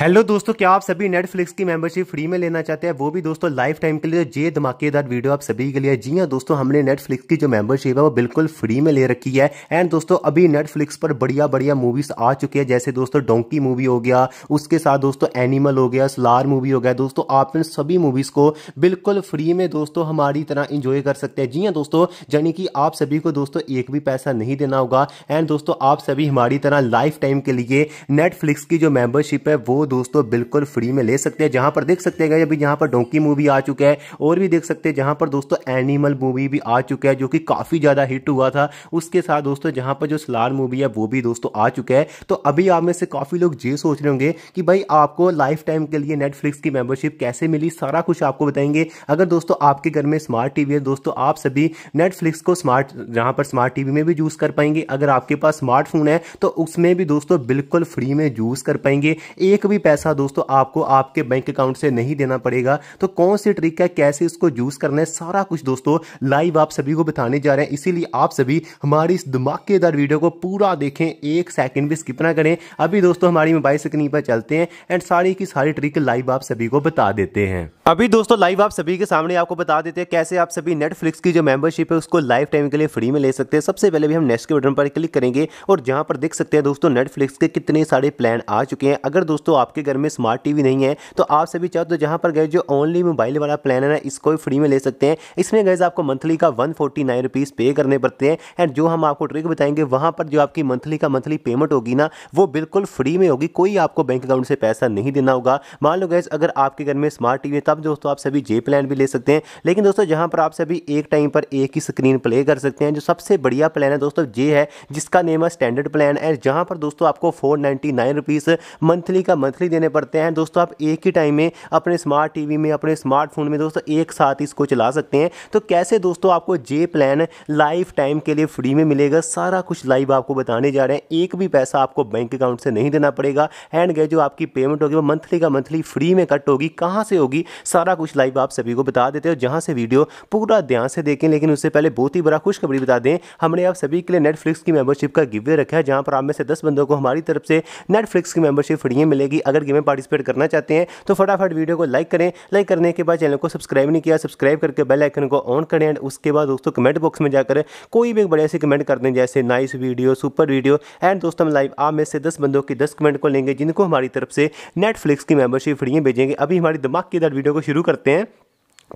hello दोस्तों क्या आप सभी नेटफ्लिक्स की मेंबरशिप फ्री में लेना चाहते हैं वो भी दोस्तों लाइफ टाइम के लिए जे धमाकेदार वीडियो आप सभी के लिए जी हाँ दोस्तों हमने नेटफ्लिक्स की जो मेंबरशिप है वो बिल्कुल फ्री में ले रखी है एंड दोस्तों अभी नेटफ्लिक्स पर बढ़िया बढ़िया मूवीज आ चुकी है जैसे दोस्तों डोंकी मूवी हो गया उसके साथ दोस्तों एनिमल हो गया स्लार मूवी हो गया दोस्तों आप इन सभी मूवीज को बिल्कुल फ्री में दोस्तों हमारी तरह इंजॉय कर सकते हैं जी हाँ दोस्तों यानी कि आप सभी को दोस्तों एक भी पैसा नहीं देना होगा एंड दोस्तों आप सभी हमारी तरह लाइफ टाइम के लिए नेटफ्लिक्स की जो मेंबरशिप है वो दोस्तों बिल्कुल फ्री में ले सकते हैं जहां पर देख सकते हैं अभी यहाँ पर डोंकी मूवी आ चुका है और भी देख सकते हैं जहां पर दोस्तों एनिमल मूवी भी आ चुका है जो कि काफी ज्यादा हिट हुआ था उसके साथ दोस्तों जहां पर जो सलार मूवी है वो भी दोस्तों आ चुका है तो अभी आप में से काफी लोग ये सोच रहे होंगे कि भाई आपको लाइफ टाइम के लिए नेटफ्लिक्स की मेंबरशिप कैसे मिली सारा कुछ आपको बताएंगे अगर दोस्तों आपके घर में स्मार्ट टीवी है दोस्तों आप सभी नेटफ्लिक्स को स्मार्ट जहां पर स्मार्ट टीवी में भी यूज कर पाएंगे अगर आपके पास स्मार्टफोन है तो उसमें भी दोस्तों बिल्कुल फ्री में यूज कर पाएंगे एक भी भी पैसा दोस्तों आपको आपके बैंक अकाउंट से नहीं देना पड़ेगा तो कौन सी ट्रिक है कैसे इसको यूज करना है सारा कुछ दोस्तों लाइव आप सभी को बताने जा रहे हैं इसीलिए आप सभी हमारी इस धमाकेदार वीडियो को पूरा देखें एक सेकंड भी स्किप ना करें अभी दोस्तों हमारी मोबाइल स्क्रीन पर चलते हैं एंड सारी की सारी ट्रिक लाइव आप सभी को बता देते हैं अभी दोस्तों लाइव आप सभी के सामने आपको बता देते हैं कैसे आप सभी नेटफ्लिक्स की जो मेंबरशिप है उसको लाइफ टाइम के लिए फ्री में ले सकते हैं सबसे पहले भी हम नेक्स्ट के बटन पर क्लिक करेंगे और जहां पर देख सकते हैं दोस्तों नेटफ्लिक्स के कितने सारे प्लान आ चुके हैं अगर दोस्तों आप आपके घर में स्मार्ट टीवी नहीं है तो आप सभी चाहो तो जहां पर गए जो ओनली मोबाइल वाला प्लान है ना इसको भी फ्री में ले सकते हैं इसमें गए आपको मंथली का वन फोर्टी नाइन रुपीज़ पे करने पड़ते हैं एंड जो हम आपको ट्रिक बताएंगे वहां पर जो आपकी मंथली का मंथली पेमेंट होगी ना वो बिल्कुल फ्री में होगी कोई आपको बैंक अकाउंट से पैसा नहीं देना होगा मान लो गैस अगर आपके घर में स्मार्ट टीवी है तब दोस्तों आप सभी जे प्लान भी ले सकते हैं लेकिन दोस्तों जहां पर आप सभी एक टाइम पर एक ही स्क्रीन प्ले कर सकते हैं जो सबसे बढ़िया प्लान है दोस्तों जे है जिसका नेम है स्टैंडर्ड प्लान है जहाँ पर दोस्तों आपको four ninety nine rupees monthly का मंथली मंथली देने पड़ते हैं दोस्तों आप एक ही टाइम में अपने स्मार्ट टीवी में अपने स्मार्टफोन में दोस्तों एक साथ इसको चला सकते हैं तो कैसे दोस्तों आपको जे प्लान लाइफ टाइम के लिए फ्री में मिलेगा सारा कुछ लाइव आपको बताने जा रहे हैं एक भी पैसा आपको बैंक अकाउंट से नहीं देना पड़ेगा एंड गए जो आपकी पेमेंट होगी वो मंथली का मंथली फ्री में कट होगी कहाँ से होगी सारा कुछ लाइव आप सभी को बता देते हो जहाँ से वीडियो पूरा ध्यान से देखें लेकिन उससे पहले बहुत ही बड़ा खुशखबरी बता दें हमने आप सभी के लिए नेटफ्लिक्स की मेंबरशिप का गिवे रखा है जहाँ पर आप में से दस बंदों को हमारी तरफ से नेटफ्लिक्स की मेंबरशिप फ्री में मिलेगी रहेगी अगर गेम में पार्टिसिपेट करना चाहते हैं तो फटाफट वीडियो को लाइक करें लाइक करने के बाद चैनल को सब्सक्राइब नहीं किया सब्सक्राइब करके बेल आइकन को ऑन करें एंड उसके बाद दोस्तों कमेंट बॉक्स में जाकर कोई भी एक बड़े से कमेंट कर दें जैसे nice video super video and दोस्तों हम लाइव आप में से दस बंदों के दस कमेंट को लेंगे जिनको हमारी तरफ से नेटफ्लिक्स की मेंबरशिप फ्री में भेजेंगे अभी हमारी दिमाग की दर वीडियो को शुरू करते हैं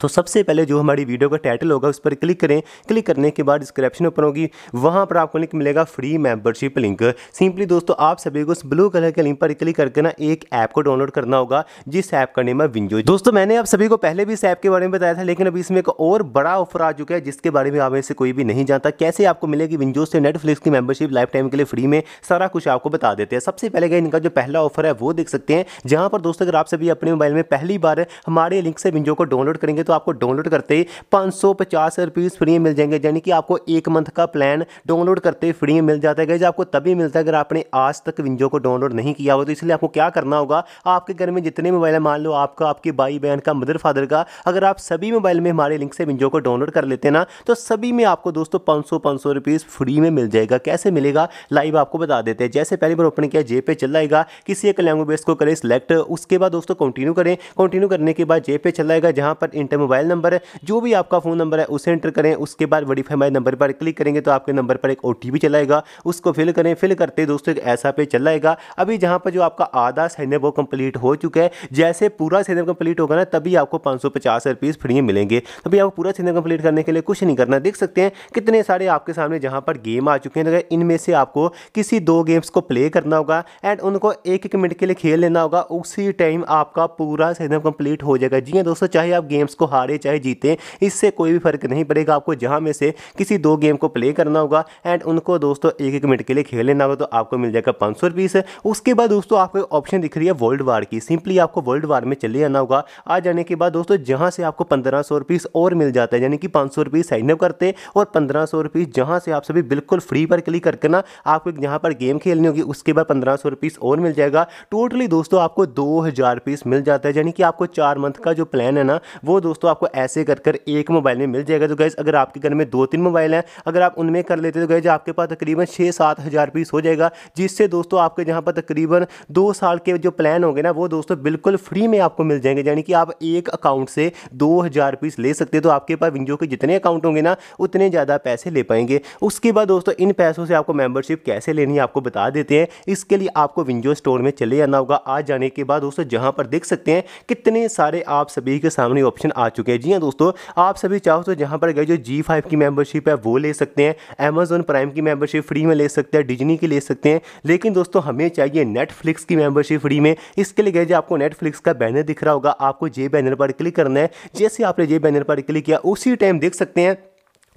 तो सबसे पहले जो हमारी वीडियो का टाइटल होगा उस पर क्लिक करें क्लिक करने के बाद डिस्क्रिप्शन ऊपर होगी वहाँ पर आपको लिंक मिलेगा फ्री मेंबरशिप लिंक सिंपली दोस्तों आप सभी को उस ब्लू कलर के लिंक पर क्लिक करके ना एक ऐप को डाउनलोड करना होगा जिस ऐप का नेम है विंजो दोस्तों मैंने आप सभी को पहले भी इस ऐप के बारे में बताया था लेकिन अभी इसमें एक और बड़ा ऑफर आ चुका है जिसके बारे में आप इसे कोई भी नहीं जानता कैसे आपको मिलेगी विंजो से नेटफ्लिक्स की मेंबरशिप लाइफ टाइम के लिए फ्री में सारा कुछ आपको बता देते हैं सबसे पहले इनका जो पहला ऑफर है वो देख सकते हैं जहाँ पर दोस्तों अगर आप सभी अपने मोबाइल में पहली बार हमारे लिंक से विंजो को डाउनलोड करेंगे तो आपको डाउनलोड करते पाँच सौ पचास रुपीज़ फ्री मिल जाएंगे यानी कि आपको एक मंथ का प्लान डाउनलोड करते फ्री मिल जाता है आपको तभी मिलता है अगर आपने आज तक विंजो को डाउनलोड नहीं किया हो तो इसलिए आपको क्या करना होगा आपके घर में जितने मोबाइल मान लो आपका आपके भाई बहन का मदर फादर का अगर आप सभी मोबाइल में हमारे लिंक से विंजो को डाउनलोड कर लेते हैं ना तो सभी में आपको दोस्तों पाँच सौ पाँच सौ रुपीज़ फ्री में मिल जाएगा कैसे मिलेगा लाइव आपको बता देते हैं जैसे पहली बार ओपन किया जे पे चल जाएगा किसी एक लैंग्वेज को करें सिलेक्ट उसके बाद दोस्तों कंटिन्यू करें कंटिन्यू करने के बाद जे पे चल जाएगा जहाँ पर इंटर एंटर मोबाइल नंबर है जो भी आपका फ़ोन नंबर है उसे एंटर करें उसके बाद वेरीफाई माई नंबर पर क्लिक करेंगे तो आपके नंबर पर एक ओ टी चलाएगा उसको फिल करें फिल करते दोस्तों एक ऐसा पेज चल जाएगा अभी जहाँ पर जो आपका आधा सैन्य वो कंप्लीट हो चुका है जैसे पूरा सैन्य कंप्लीट होगा ना तभी आपको पाँच सौ पचास रुपीज़ फ्री मिलेंगे तभी आपको पूरा सैन्य कंप्लीट करने के लिए कुछ नहीं करना देख सकते हैं कितने सारे आपके सामने जहाँ पर गेम आ चुके हैं अगर इनमें से आपको किसी दो गेम्स को प्ले करना होगा एंड उनको एक एक मिनट के लिए खेल लेना होगा उसी टाइम आपका पूरा सैन्य कंप्लीट हो जाएगा जी हाँ दोस्तों चाहे आप गेम्स को उसको हारे चाहे जीते इससे कोई भी फर्क नहीं पड़ेगा आपको जहां में से किसी दो गेम को प्ले करना होगा एंड उनको दोस्तों एक एक मिनट के लिए खेल लेना होगा तो आपको मिल जाएगा पाँच सौ रुपीस उसके बाद दोस्तों आपको ऑप्शन दिख रही है वर्ल्ड वार की सिंपली आपको वर्ल्ड वार में चले जाना होगा आ जाने के बाद दोस्तों जहां से आपको पंद्रह सौ रुपीस और मिल जाता है यानी कि पाँच सौ रुपीस साइन अप करते और पंद्रह सौ रुपीस जहाँ से आप सभी बिल्कुल फ्री पर क्लिक करके ना आपको जहाँ पर गेम खेलनी होगी उसके बाद पंद्रह सौ रुपीस और मिल जाएगा टोटली दोस्तों आपको दो हज़ार रुपीस मिल जाता है यानी कि आपको चार मंथ का जो प्लान है ना वो दोस्तों आपको ऐसे कर कर एक मोबाइल में मिल जाएगा तो गैस अगर आपके घर में दो तीन मोबाइल हैं अगर आप उनमें कर लेते तो गैज़ आपके पास तकरीबन छः सात हज़ार पीस हो जाएगा जिससे दोस्तों आपके यहाँ पर तकरीबन दो साल के जो प्लान होंगे ना वो दोस्तों बिल्कुल फ्री में आपको मिल जाएंगे यानी कि आप एक अकाउंट से दो हज़ार पीस ले सकते हो तो आपके पास विंजो के जितने अकाउंट होंगे ना उतने ज़्यादा पैसे ले पाएंगे उसके बाद दोस्तों इन पैसों से आपको मेम्बरशिप कैसे लेनी है आपको बता देते हैं इसके लिए आपको विंजो स्टोर में चले जाना होगा आ जाने के बाद दोस्तों जहाँ पर देख सकते हैं कितने सारे आप सभी के सामने ऑप्शन आ चुके हैं जी हाँ दोस्तों आप सभी चाहो तो जहाँ पर गए जो जी फाइव की मेंबरशिप है वो ले सकते हैं अमेजोन प्राइम की मेंबरशिप फ्री में ले सकते हैं डिजनी की ले सकते हैं लेकिन दोस्तों हमें चाहिए नेटफ्लिक्स की मेंबरशिप फ्री में इसके लिए गए जो आपको नेटफ्लिक्स का बैनर दिख रहा होगा आपको जे बैनर पर क्लिक करना है जैसे आपने जे बैनर पर क्लिक किया उसी टाइम देख सकते हैं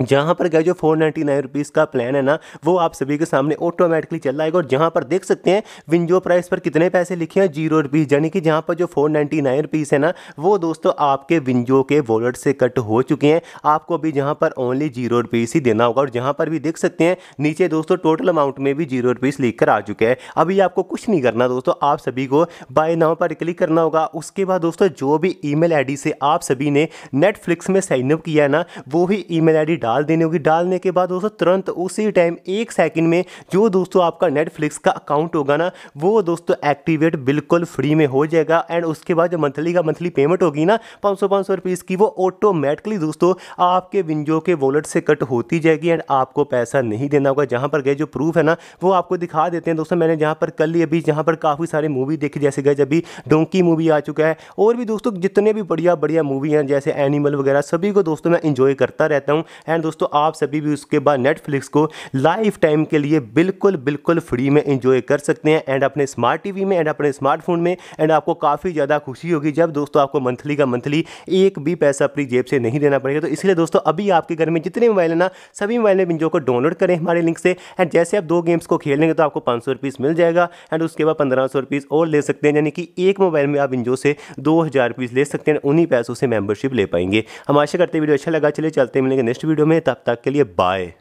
जहाँ पर गए जो फोर नाइन्टी नाइन रुपीज़ का प्लान है ना वो आप सभी के सामने ऑटोमेटिकली चल रहा है और जहाँ पर देख सकते हैं विंजो प्राइस पर कितने पैसे लिखे हैं जीरो रुपीज़ यानी कि जहाँ पर जो फोर नाइन्टी नाइन रुपीज़ है ना वो दोस्तों आपके विंजो के वॉलेट से कट हो चुके हैं आपको अभी जहाँ पर ओनली जीरो रुपीज़ ही देना होगा और जहाँ पर भी देख सकते हैं नीचे दोस्तों टोटल अमाउंट में भी जीरो रुपीज़ लिख कर आ चुके हैं अभी आपको कुछ नहीं करना दोस्तों आप सभी को बाय नाव पर क्लिक करना होगा उसके बाद दोस्तों जो भी ई मेल से आप सभी ने नेटफ्लिक्स में साइनअप किया है ना वो ही ई मेल डाल देने होगी डालने के बाद दोस्तों तुरंत उसी टाइम एक सेकंड में जो दोस्तों आपका नेटफ्लिक्स का अकाउंट होगा ना वो दोस्तों एक्टिवेट बिल्कुल फ्री में हो जाएगा एंड उसके बाद जो मंथली का मंथली पेमेंट होगी ना पाँच सौ पाँच सौ रुपीज़ की वो ऑटोमेटिकली दोस्तों आपके विंजो के वॉलेट से कट होती जाएगी एंड आपको पैसा नहीं देना होगा जहाँ पर गए जो प्रूफ है ना वो आपको दिखा देते हैं दोस्तों मैंने जहाँ पर कल ही अभी जहाँ पर काफ़ी सारी मूवी देखी जैसे गए भी डोंकी मूवी आ चुका है और भी दोस्तों जितने भी बढ़िया बढ़िया मूवी हैं जैसे एनिमल वगैरह सभी को दोस्तों मैं इन्जॉय करता रहता हूँ एंड एंड दोस्तों आप सभी भी उसके बाद नेटफ्लिक्स को लाइफ टाइम के लिए बिल्कुल बिल्कुल फ्री में इंजॉय कर सकते हैं एंड अपने स्मार्ट टीवी में एंड अपने स्मार्टफोन में एंड आपको काफ़ी ज़्यादा खुशी होगी जब दोस्तों आपको मंथली का मंथली एक भी पैसा अपनी जेब से नहीं देना पड़ेगा तो इसलिए दोस्तों अभी आपके घर में जितने मोबाइल है ना सभी मोबाइल में बिंजो को डाउनलोड करें हमारे लिंक से एंड जैसे आप दो गेम्स को लेंगे तो आपको पाँच सौ मिल जाएगा एंड उसके बाद पंद्रह सौ और ले सकते हैं यानी कि एक मोबाइल में आप इंजो से दो हज़ार ले सकते हैं उन्हीं पैसों से मेंबरशिप ले पाएंगे हम आशा करते वीडियो अच्छा लगा चले चलते मिलेंगे नेक्स्ट वीडियो तुम्हें तब तक के लिए बाय